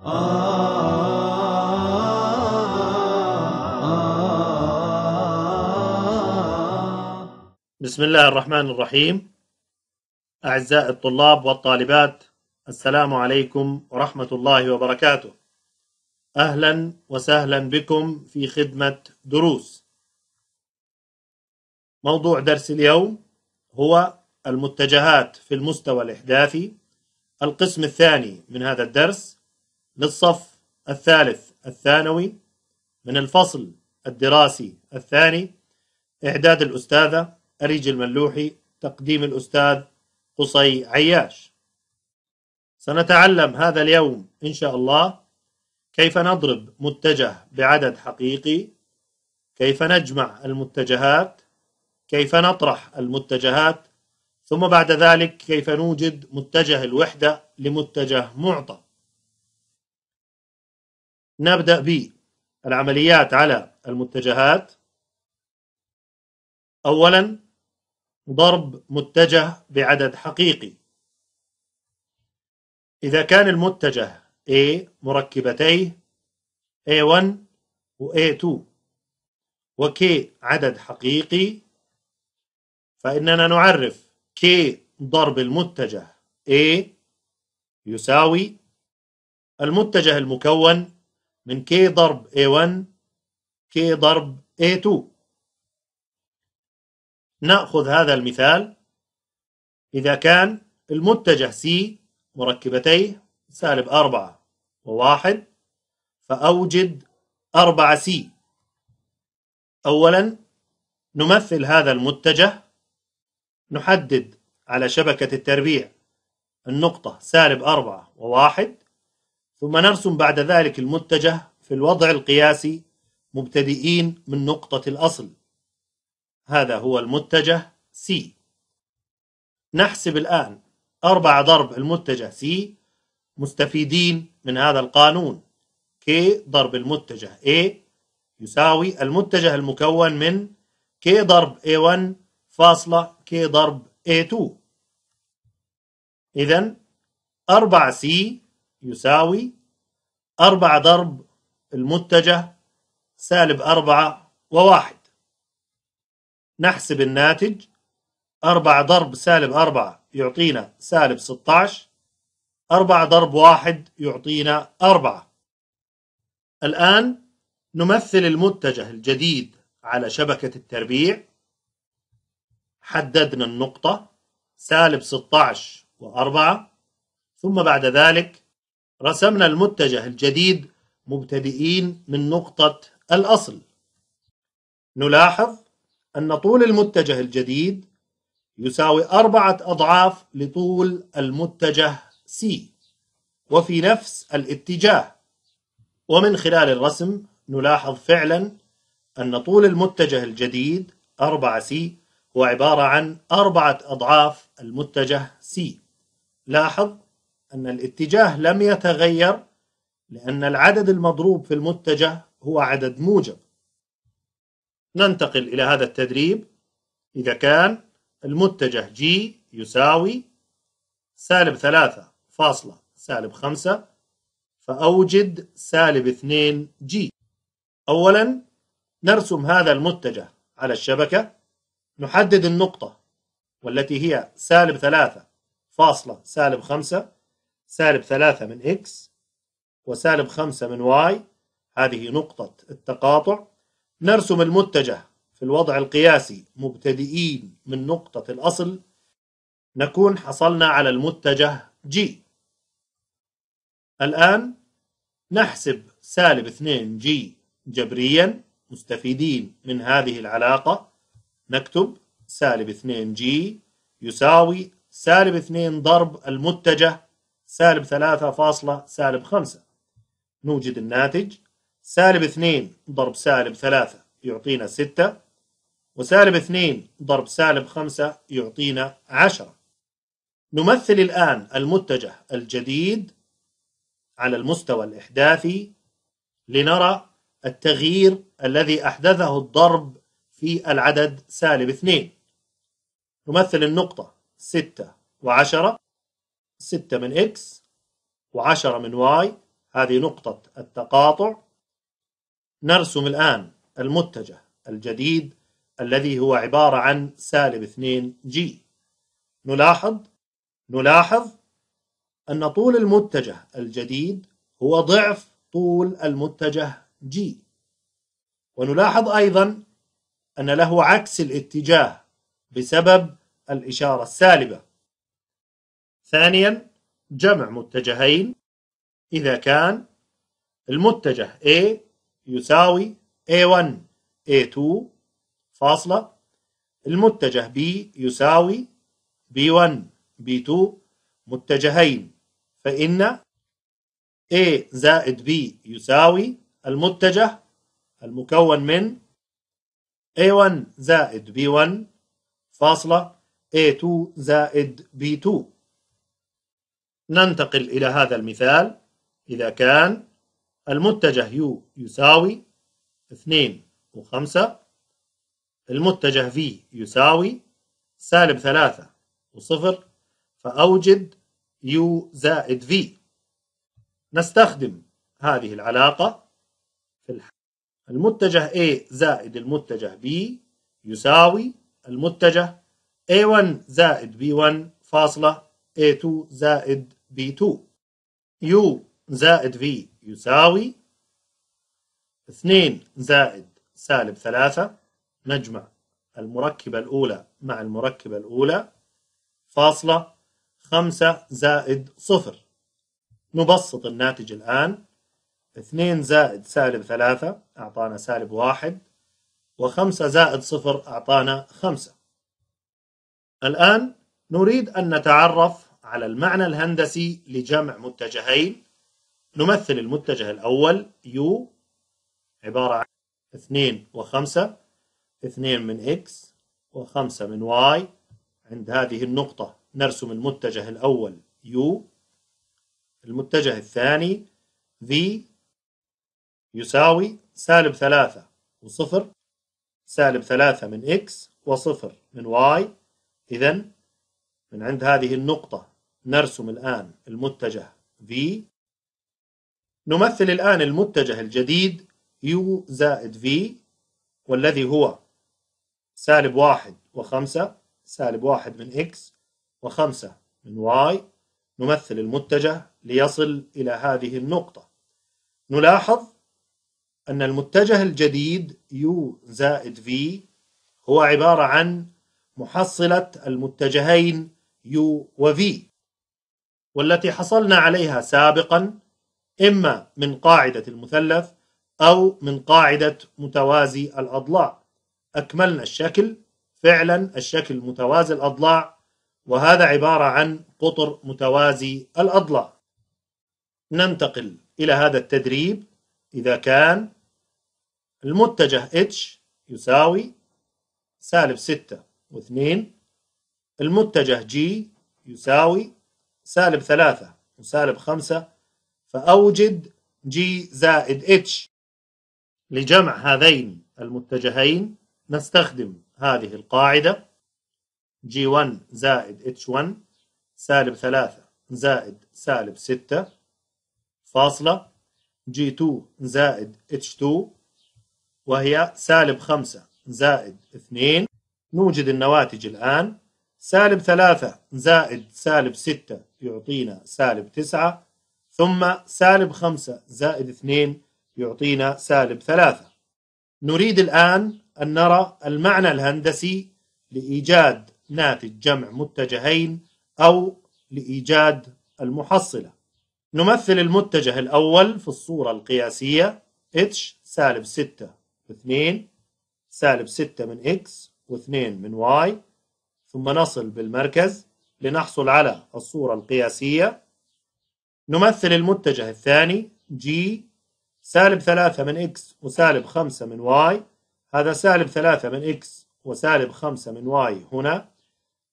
بسم الله الرحمن الرحيم أعزائي الطلاب والطالبات السلام عليكم ورحمة الله وبركاته أهلا وسهلا بكم في خدمة دروس موضوع درس اليوم هو المتجهات في المستوى الإحداثي القسم الثاني من هذا الدرس للصف الثالث الثانوي من الفصل الدراسي الثاني إعداد الأستاذة أريج الملوحي تقديم الأستاذ قصي عياش سنتعلم هذا اليوم إن شاء الله كيف نضرب متجه بعدد حقيقي كيف نجمع المتجهات كيف نطرح المتجهات ثم بعد ذلك كيف نوجد متجه الوحدة لمتجه معطى نبدأ بالعمليات على المتجهات أولا ضرب متجه بعدد حقيقي إذا كان المتجه A مركبتيه A1 و A2 وK عدد حقيقي فإننا نعرف K ضرب المتجه A يساوي المتجه المكون من K ضرب A1 K ضرب A2 نأخذ هذا المثال إذا كان المتجه C مركبتيه سالب أربعة وواحد فأوجد أربعة c أولا نمثل هذا المتجه نحدد على شبكة التربيع النقطة سالب أربعة وواحد ثم نرسم بعد ذلك المتجه في الوضع القياسي مبتدئين من نقطة الأصل هذا هو المتجه C نحسب الآن أربعة ضرب المتجه C مستفيدين من هذا القانون K ضرب المتجه A يساوي المتجه المكون من K ضرب A1 فاصلة K ضرب A2 إذا 4 C يساوي أربعة ضرب المتجه سالب أربعة وواحد نحسب الناتج أربعة ضرب سالب أربعة يعطينا سالب 16 أربعة ضرب واحد يعطينا أربعة الآن نمثل المتجه الجديد على شبكة التربيع حددنا النقطة سالب 16 وأربعة ثم بعد ذلك رسمنا المتجه الجديد مبتدئين من نقطة الأصل نلاحظ أن طول المتجه الجديد يساوي أربعة أضعاف لطول المتجه C وفي نفس الاتجاه ومن خلال الرسم نلاحظ فعلا أن طول المتجه الجديد 4C هو عبارة عن أربعة أضعاف المتجه C لاحظ أن الاتجاه لم يتغير لأن العدد المضروب في المتجه هو عدد موجب ننتقل إلى هذا التدريب إذا كان المتجه G يساوي سالب ثلاثة فاصلة سالب خمسة فأوجد سالب اثنين G أولا نرسم هذا المتجه على الشبكة نحدد النقطة والتي هي سالب ثلاثة فاصلة سالب خمسة سالب ثلاثة من x وسالب خمسة من y هذه نقطة التقاطع نرسم المتجه في الوضع القياسي مبتدئين من نقطة الأصل نكون حصلنا على المتجه g الآن نحسب سالب 2 جي جبريا مستفيدين من هذه العلاقة نكتب سالب 2 جي يساوي سالب 2 ضرب المتجه سالب ثلاثة فاصلة سالب خمسة نوجد الناتج سالب 2 ضرب سالب 3 يعطينا 6 وسالب 2 ضرب سالب 5 يعطينا 10 نمثل الآن المتجه الجديد على المستوى الإحداثي لنرى التغيير الذي أحدثه الضرب في العدد سالب 2 نمثل النقطة 6 و10 6 من x و10 من y هذه نقطة التقاطع نرسم الآن المتجه الجديد الذي هو عبارة عن سالب 2 g نلاحظ نلاحظ أن طول المتجه الجديد هو ضعف طول المتجه g ونلاحظ أيضا أن له عكس الاتجاه بسبب الإشارة السالبة ثانيا جمع متجهين إذا كان المتجه A يساوي A1 A2 فاصلة المتجه B يساوي B1 B2 متجهين فإن A زائد B يساوي المتجه المكون من A1 زائد B1 فاصلة A2 زائد B2 ننتقل إلى هذا المثال إذا كان المتجه U يساوي 2 و5 المتجه V يساوي سالب 3 و0 فأوجد U زائد V نستخدم هذه العلاقة في الحل المتجه A زائد المتجه B يساوي المتجه A1 زائد B1 فاصلة A2 زائد B2 U زائد V يساوي 2 زائد سالب 3 نجمع المركبة الأولى مع المركبة الأولى فاصلة 5 زائد 0 نبسط الناتج الآن 2 زائد سالب 3 أعطانا سالب 1 و5 زائد صفر أعطانا 5 زايد 0 اعطانا 5 الان نريد أن نتعرف على المعنى الهندسي لجمع متجهين نمثل المتجه الأول U عبارة عن 2 و5 2 من X و5 من Y عند هذه النقطة نرسم المتجه الأول U المتجه الثاني V يساوي سالب 3 و0 سالب 3 من X وصفر من Y إذا من عند هذه النقطة نرسم الآن المتجه V نمثل الآن المتجه الجديد U زائد V والذي هو سالب واحد وخمسة سالب واحد من X وخمسة من Y نمثل المتجه ليصل إلى هذه النقطة نلاحظ أن المتجه الجديد U زائد V هو عبارة عن محصلة المتجهين U و V والتي حصلنا عليها سابقا إما من قاعدة المثلث أو من قاعدة متوازي الأضلاع أكملنا الشكل فعلا الشكل متوازي الأضلاع وهذا عبارة عن قطر متوازي الأضلاع ننتقل إلى هذا التدريب إذا كان المتجه H يساوي سالب 6 و2 المتجه G يساوي سالب ثلاثة وسالب خمسة فأوجد G زائد اتش لجمع هذين المتجهين نستخدم هذه القاعدة G1 زائد H1 سالب ثلاثة زائد سالب ستة فاصلة G2 زائد H2 وهي سالب خمسة زائد اثنين نوجد النواتج الآن سالب ثلاثة زائد سالب ستة يعطينا سالب تسعة ثم سالب خمسة زائد اثنين يعطينا سالب ثلاثة نريد الآن أن نرى المعنى الهندسي لإيجاد ناتج جمع متجهين أو لإيجاد المحصلة نمثل المتجه الأول في الصورة القياسية h سالب 6 و2 سالب 6 من x و2 من y ثم نصل بالمركز لنحصل على الصورة القياسية نمثل المتجه الثاني G سالب ثلاثة من X وسالب خمسة من Y هذا سالب ثلاثة من X وسالب خمسة من Y هنا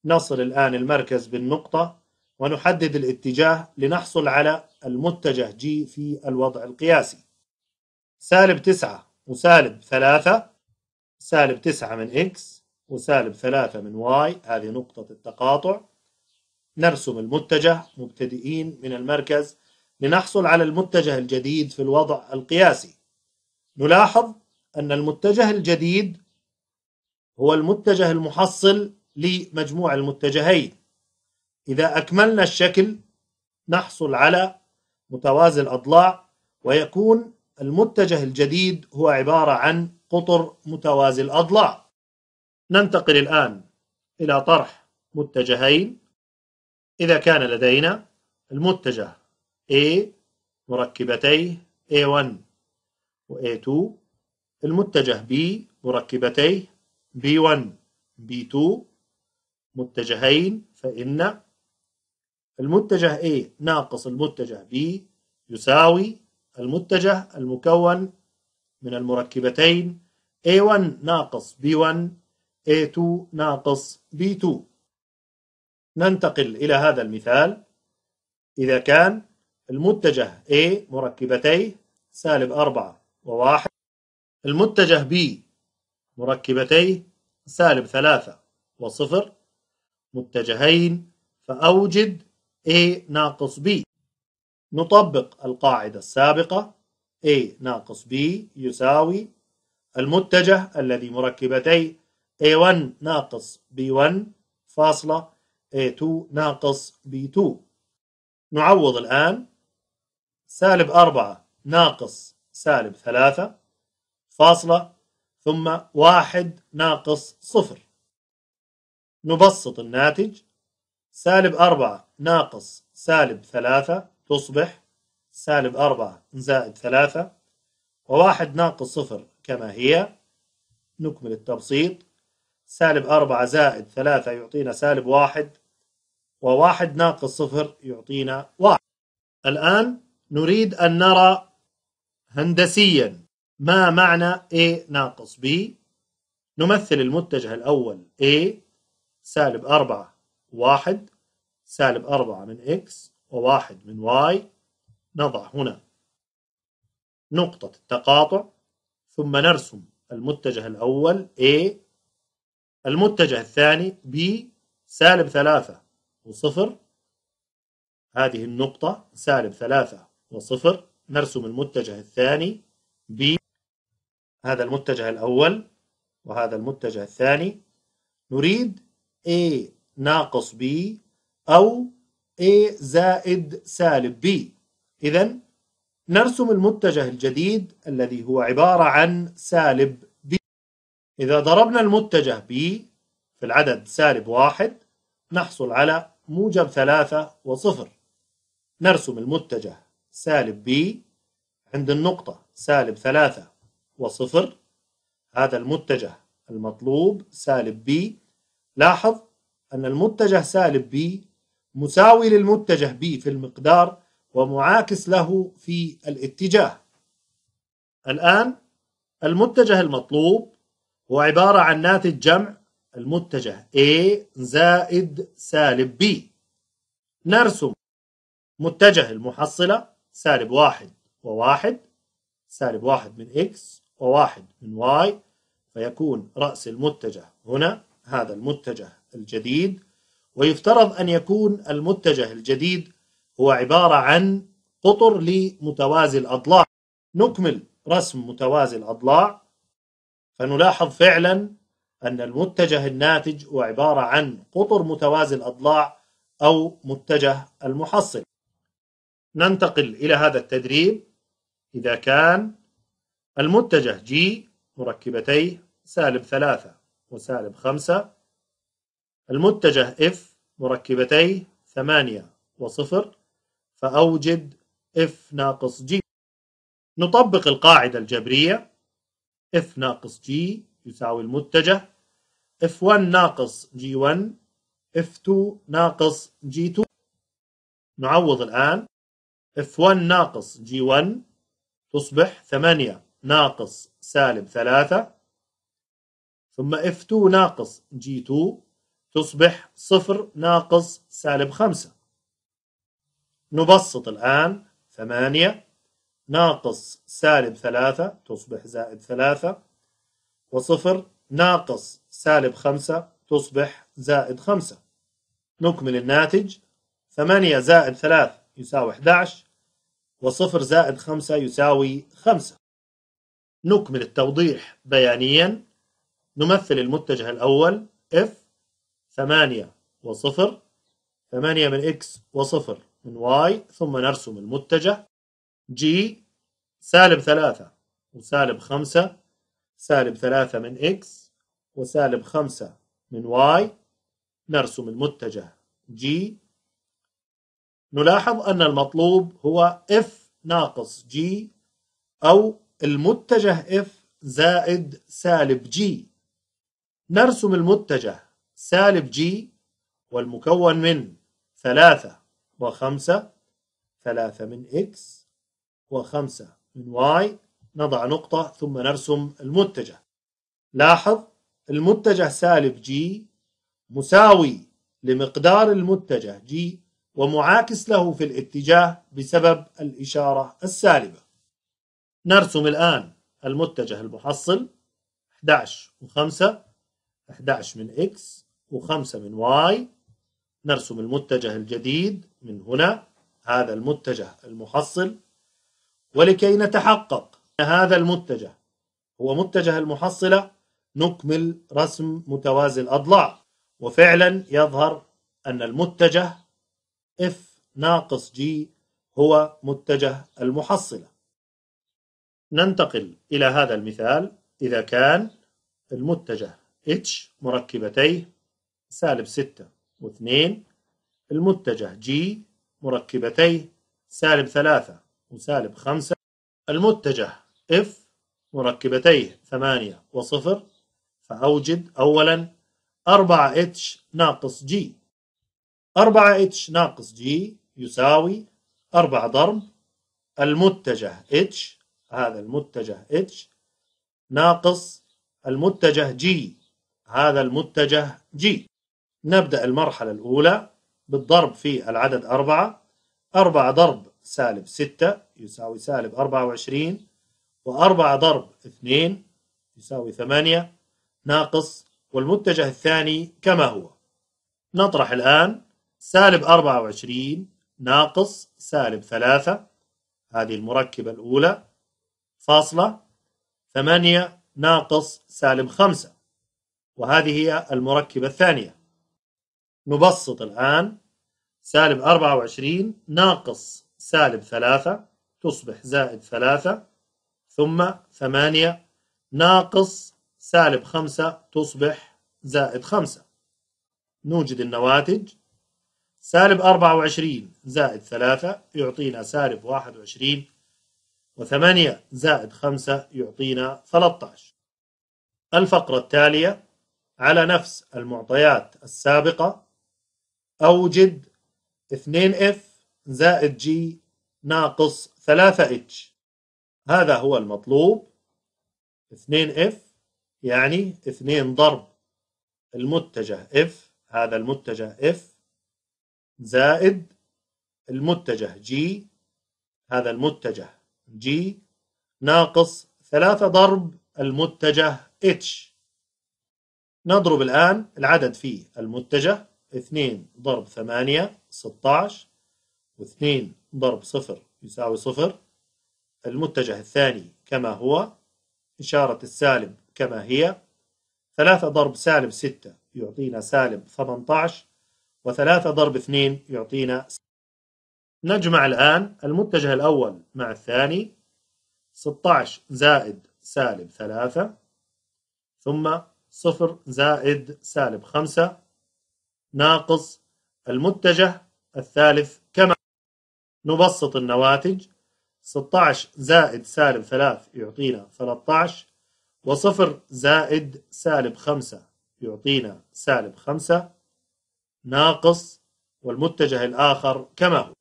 نصل الآن المركز بالنقطة ونحدد الاتجاه لنحصل على المتجه G في الوضع القياسي سالب تسعة وسالب ثلاثة سالب تسعة من X وسالب ثلاثة من واي هذه نقطة التقاطع نرسم المتجه مبتدئين من المركز لنحصل على المتجه الجديد في الوضع القياسي نلاحظ أن المتجه الجديد هو المتجه المحصل لمجموع المتجهين إذا أكملنا الشكل نحصل على متوازي الأضلاع ويكون المتجه الجديد هو عبارة عن قطر متوازي الأضلاع ننتقل الآن إلى طرح متجهين إذا كان لدينا المتجه A مركبتيه A1 و A2 المتجه B مركبتيه B1 B2 متجهين فإن المتجه A ناقص المتجه B يساوي المتجه المكون من المركبتين A1 ناقص B1 A2 ناقص B2 ننتقل إلى هذا المثال إذا كان المتجه A مركبتيه سالب 4 و1 المتجه B مركبتيه سالب 3 و0 متجهين فأوجد A ناقص B نطبق القاعدة السابقة A ناقص B يساوي المتجه الذي مركبتيه A1 ناقص B1 فاصلة A2 ناقص B2 نعوض الآن سالب أربعة ناقص سالب ثلاثة فاصلة ثم واحد ناقص صفر نبسط الناتج سالب أربعة ناقص سالب ثلاثة تصبح سالب أربعة زائد ثلاثة وواحد ناقص صفر كما هي نكمل التبسيط سالب أربعة زائد ثلاثة يعطينا سالب واحد وواحد ناقص صفر يعطينا واحد الآن نريد أن نرى هندسيا ما معنى A ناقص B نمثل المتجه الأول A سالب أربعة واحد سالب أربعة من X وواحد من Y نضع هنا نقطة التقاطع ثم نرسم المتجه الأول A المتجه الثاني ب سالب ثلاثة وصفر هذه النقطة سالب ثلاثة وصفر نرسم المتجه الثاني ب هذا المتجه الأول وهذا المتجه الثاني نريد A ناقص B أو A زائد سالب B إذا نرسم المتجه الجديد الذي هو عبارة عن سالب إذا ضربنا المتجه ب في العدد سالب واحد نحصل على موجب ثلاثة وصفر نرسم المتجه سالب ب عند النقطة سالب ثلاثة وصفر هذا المتجه المطلوب سالب ب لاحظ أن المتجه سالب ب مساوي للمتجه ب في المقدار ومعاكس له في الاتجاه الآن المتجه المطلوب هو عبارة عن ناتج جمع المتجه A زائد سالب B نرسم متجه المحصلة سالب واحد وواحد سالب واحد من X وواحد من Y فيكون رأس المتجه هنا هذا المتجه الجديد ويفترض أن يكون المتجه الجديد هو عبارة عن قطر لمتوازي الأضلاع نكمل رسم متوازي الأضلاع فنلاحظ فعلا أن المتجه الناتج هو عبارة عن قطر متوازي الأضلاع أو متجه المحصل ننتقل إلى هذا التدريب إذا كان المتجه G مركبتيه سالب ثلاثة وسالب خمسة المتجه F مركبتيه ثمانية وصفر فأوجد F ناقص G نطبق القاعدة الجبرية F ناقص G يساوي المتجه f 1 ناقص g 1 f 2 ناقص g 2 نعوض الآن f 1 ناقص g 1 تصبح 8 ناقص سالب 3 ثم f 2 ناقص g 2 تصبح 0 ناقص سالب 5 نبسط الآن 8 ناقص سالب ثلاثة تصبح زائد ثلاثة وصفر ناقص سالب خمسة تصبح زائد خمسة نكمل الناتج ثمانية زائد ثلاث يساوي 11 وصفر زائد خمسة يساوي خمسة نكمل التوضيح بيانيا نمثل المتجه الأول F ثمانية وصفر ثمانية من X وصفر من Y ثم نرسم المتجه جي سالب ثلاثة وسالب خمسة سالب ثلاثة من إكس وسالب خمسة من واي نرسم المتجه جي نلاحظ أن المطلوب هو اف ناقص جي أو المتجه اف زائد سالب جي نرسم المتجه سالب جي والمكون من ثلاثة وخمسة ثلاثة من إكس وخمسة من واي نضع نقطة ثم نرسم المتجه لاحظ المتجه سالب جي مساوي لمقدار المتجه جي ومعاكس له في الاتجاه بسبب الإشارة السالبة نرسم الآن المتجه المحصل 11 و5 11 من x و5 من y نرسم المتجه الجديد من هنا هذا المتجه المحصل ولكي نتحقق هذا المتجه هو متجه المحصلة نكمل رسم متوازي الأضلاع وفعلا يظهر أن المتجه F ناقص G هو متجه المحصلة ننتقل إلى هذا المثال إذا كان المتجه H مركبتيه سالب 6 و2 المتجه G مركبتيه سالب 3 وسالب خمسة المتجه F مركبتيه ثمانية وصفر فأوجد أولا أربعة H ناقص G أربعة H ناقص G يساوي أربعة ضرب المتجه H هذا المتجه H ناقص المتجه G هذا المتجه G نبدأ المرحلة الأولى بالضرب في العدد أربعة أربعة ضرب سالب 6 يساوي سالب 24 و4 ضرب 2 يساوي 8 ناقص والمتجه الثاني كما هو نطرح الآن سالب 24 ناقص سالب 3 هذه المركبة الأولى فاصلة 8 ناقص سالب 5 وهذه هي المركبة الثانية نبسط الآن سالب 24 ناقص سالب ثلاثة تصبح زائد ثلاثة ثم ثمانية ناقص سالب خمسة تصبح زائد خمسة نوجد النواتج سالب أربعة وعشرين زائد ثلاثة يعطينا سالب واحد وعشرين وثمانية زائد خمسة يعطينا ثلاثة الفقرة التالية على نفس المعطيات السابقة أوجد 2F زائد جي ناقص 3H هذا هو المطلوب 2F يعني 2 ضرب المتجه اف هذا المتجه اف زائد المتجه جي هذا المتجه جي ناقص 3 ضرب المتجه اتش نضرب الآن العدد في المتجه 2 ضرب 8 16 واثنين ضرب صفر يساوي صفر المتجه الثاني كما هو إشارة السالب كما هي ثلاثة ضرب سالب ستة يعطينا سالب 18 وثلاثة ضرب اثنين يعطينا نجمع الآن المتجه الأول مع الثاني 16 زائد سالب 3 ثم 0 زائد سالب 5 ناقص المتجه الثالث كما نبسط النواتج 16 زائد سالب 3 يعطينا 13 وصفر زائد سالب 5 يعطينا سالب 5 ناقص والمتجه الآخر كما هو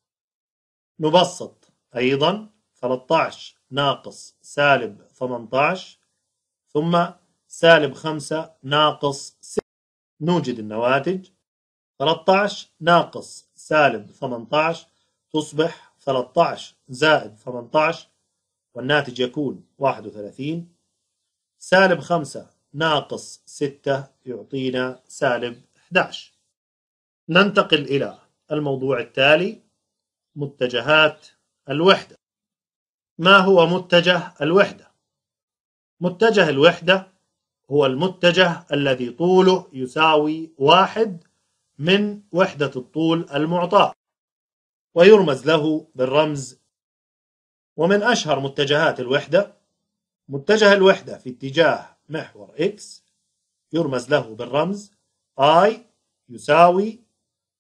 نبسط أيضا 13 ناقص سالب 18 ثم سالب 5 ناقص 6 نوجد النواتج 13 ناقص سالب 18 تصبح 13 زائد 18 والناتج يكون 31 سالب 5 ناقص 6 يعطينا سالب 11 ننتقل إلى الموضوع التالي متجهات الوحدة ما هو متجه الوحدة؟ متجه الوحدة هو المتجه الذي طوله يساوي واحد من وحدة الطول المعطاة ويرمز له بالرمز ومن أشهر متجهات الوحدة متجه الوحدة في اتجاه محور X يرمز له بالرمز I يساوي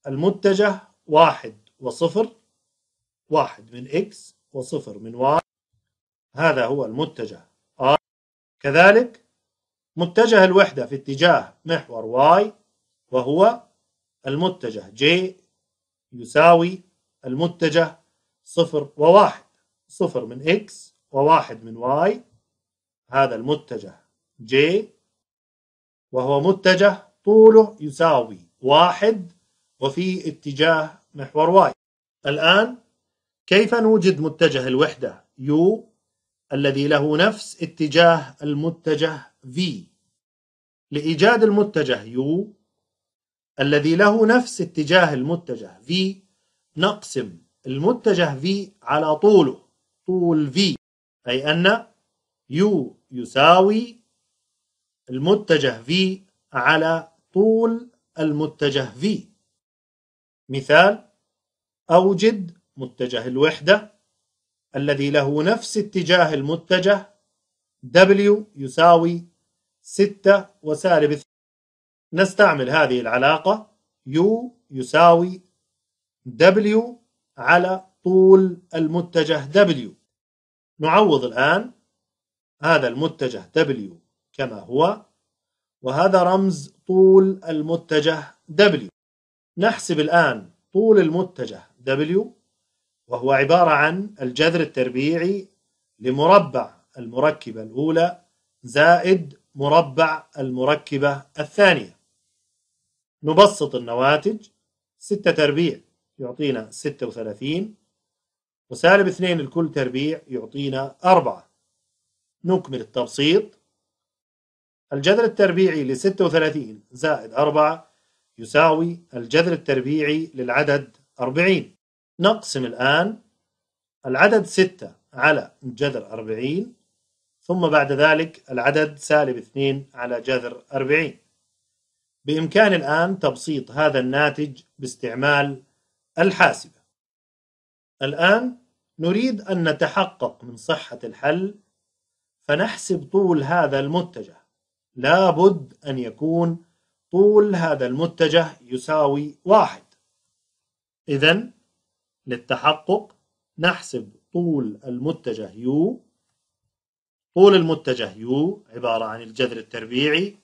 المتجه واحد وصفر واحد من X وصفر من Y هذا هو المتجه I كذلك متجه الوحدة في اتجاه محور Y وهو المتجه J يساوي المتجه صفر وواحد صفر من x وواحد من y هذا المتجه j وهو متجه طوله يساوي واحد وفي اتجاه محور y الآن كيف نوجد متجه الوحدة u الذي له نفس اتجاه المتجه V لإيجاد المتجه u الذي له نفس اتجاه المتجه V نقسم المتجه V على طوله طول V أي أن U يساوي المتجه V على طول المتجه V مثال أوجد متجه الوحدة الذي له نفس اتجاه المتجه W يساوي 6 وسالب 2 نستعمل هذه العلاقة U يساوي W على طول المتجه W نعوض الآن هذا المتجه W كما هو وهذا رمز طول المتجه W نحسب الآن طول المتجه W وهو عبارة عن الجذر التربيعي لمربع المركبة الأولى زائد مربع المركبة الثانية نبسط النواتج 6 تربيع يعطينا 36 وسالب 2 لكل تربيع يعطينا 4 نكمل التبسيط الجذر التربيعي ل 36 زائد 4 يساوي الجذر التربيعي للعدد 40 نقسم الآن العدد 6 على جذر 40 ثم بعد ذلك العدد سالب 2 على جذر 40 بإمكان الآن تبسيط هذا الناتج باستعمال الحاسبة الآن نريد أن نتحقق من صحة الحل فنحسب طول هذا المتجه لابد أن يكون طول هذا المتجه يساوي واحد إذا للتحقق نحسب طول المتجه U طول المتجه U عبارة عن الجذر التربيعي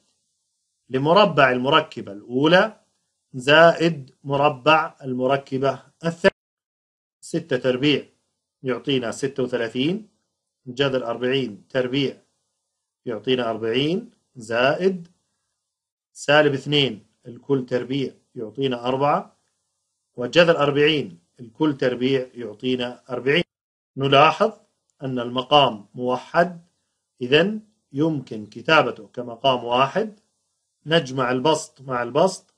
لمربع المركبة الأولى زائد مربع المركبة الثانية ستة تربيع يعطينا ستة وثلاثين جذر أربعين تربيع يعطينا أربعين زائد سالب اثنين الكل تربيع يعطينا أربعة وجذر أربعين الكل تربيع يعطينا أربعين نلاحظ أن المقام موحد إذا يمكن كتابته كمقام واحد نجمع البسط مع البسط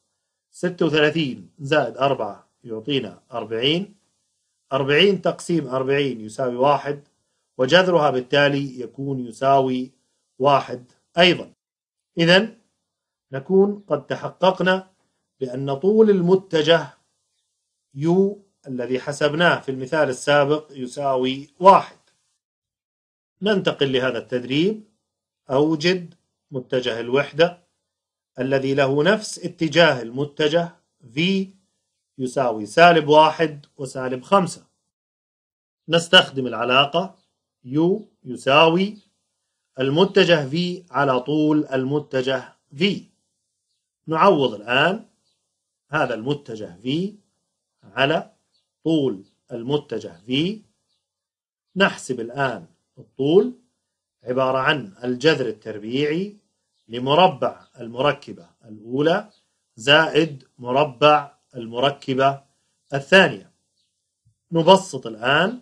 36 زائد 4 يعطينا 40 40 تقسيم 40 يساوي 1 وجذرها بالتالي يكون يساوي 1 أيضا إذا نكون قد تحققنا بأن طول المتجه يو الذي حسبناه في المثال السابق يساوي 1 ننتقل لهذا التدريب أوجد متجه الوحدة الذي له نفس اتجاه المتجه V يساوي سالب واحد وسالب خمسة نستخدم العلاقة U يساوي المتجه V على طول المتجه V نعوض الآن هذا المتجه V على طول المتجه V نحسب الآن الطول عبارة عن الجذر التربيعي لمربع المركبة الأولى زائد مربع المركبة الثانية نبسط الآن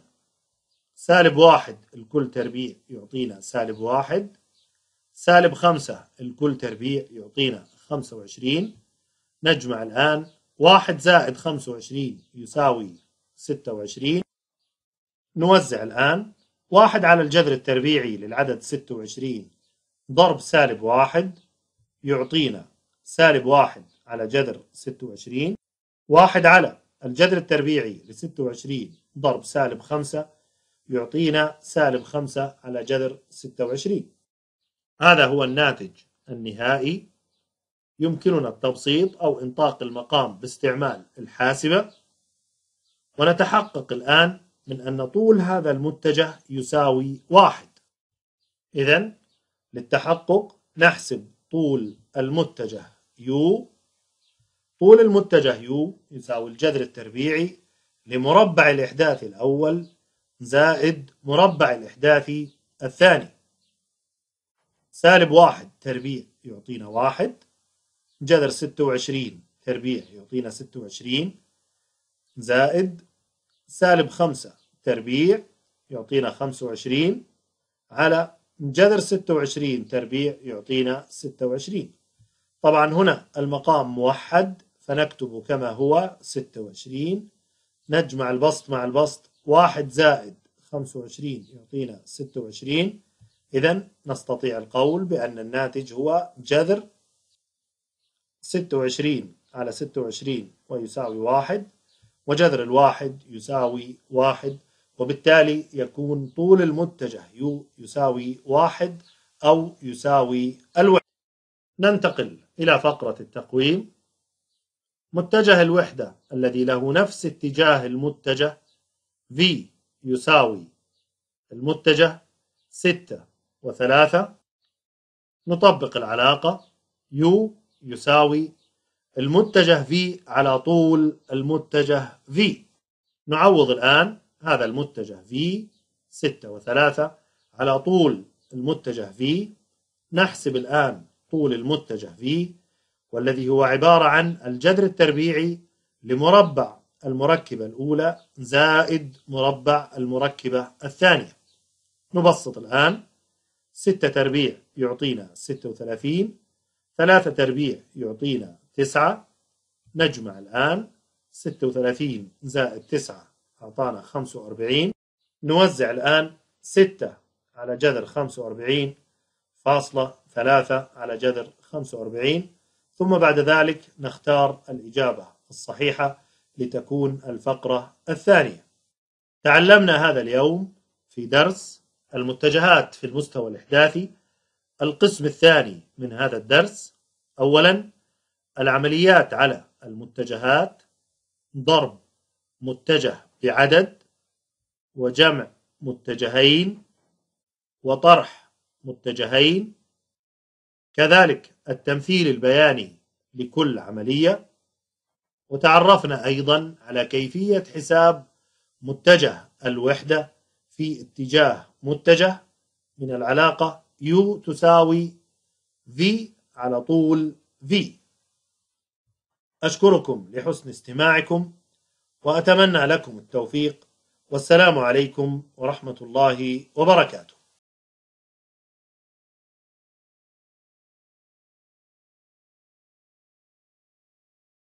سالب واحد الكل تربيع يعطينا سالب واحد سالب خمسة الكل تربيع يعطينا خمسة وعشرين نجمع الآن واحد زائد خمسة وعشرين يساوي ستة وعشرين نوزع الآن واحد على الجذر التربيعي للعدد ستة وعشرين ضرب سالب واحد يعطينا سالب واحد على جذر 26 واحد على الجذر التربيعي ل 26 ضرب سالب خمسة يعطينا سالب خمسة على جذر 26 هذا هو الناتج النهائي يمكننا التبسيط أو إنطاق المقام باستعمال الحاسبة ونتحقق الآن من أن طول هذا المتجه يساوي واحد إذن للتحقق نحسب طول المتجه يو طول المتجه يو يساوي الجذر التربيعي لمربع الإحداث الأول زائد مربع الإحداثي الثاني سالب واحد تربيع يعطينا واحد جذر ستة وعشرين تربيع يعطينا ستة وعشرين زائد سالب خمسة تربيع يعطينا خمسة وعشرين على جذر 26 تربيع يعطينا 26 طبعا هنا المقام موحد فنكتب كما هو 26 نجمع البسط مع البسط 1 زائد 25 يعطينا 26 إذا نستطيع القول بأن الناتج هو جذر 26 على 26 ويساوي واحد وجذر الواحد يساوي واحد وبالتالي يكون طول المتجه يو يساوي واحد أو يساوي الوحدة ننتقل إلى فقرة التقويم متجه الوحدة الذي له نفس اتجاه المتجه V يساوي المتجه ستة وثلاثة نطبق العلاقة U يساوي المتجه V على طول المتجه V نعوض الآن هذا المتجه V 6 و3 على طول المتجه V نحسب الآن طول المتجه V والذي هو عبارة عن الجذر التربيعي لمربع المركبة الأولى زائد مربع المركبة الثانية نبسط الآن ستة تربيع يعطينا 36 ثلاثة تربيع يعطينا 9 نجمع الآن 36 زائد 9 أعطانا 45 نوزع الآن 6 على جذر 45 فاصلة 3 على جذر 45 ثم بعد ذلك نختار الإجابة الصحيحة لتكون الفقرة الثانية تعلمنا هذا اليوم في درس المتجهات في المستوى الإحداثي القسم الثاني من هذا الدرس أولا العمليات على المتجهات ضرب متجه بعدد وجمع متجهين وطرح متجهين كذلك التمثيل البياني لكل عملية وتعرفنا أيضا على كيفية حساب متجه الوحدة في اتجاه متجه من العلاقة U تساوي V على طول V أشكركم لحسن استماعكم وأتمنى لكم التوفيق والسلام عليكم ورحمة الله وبركاته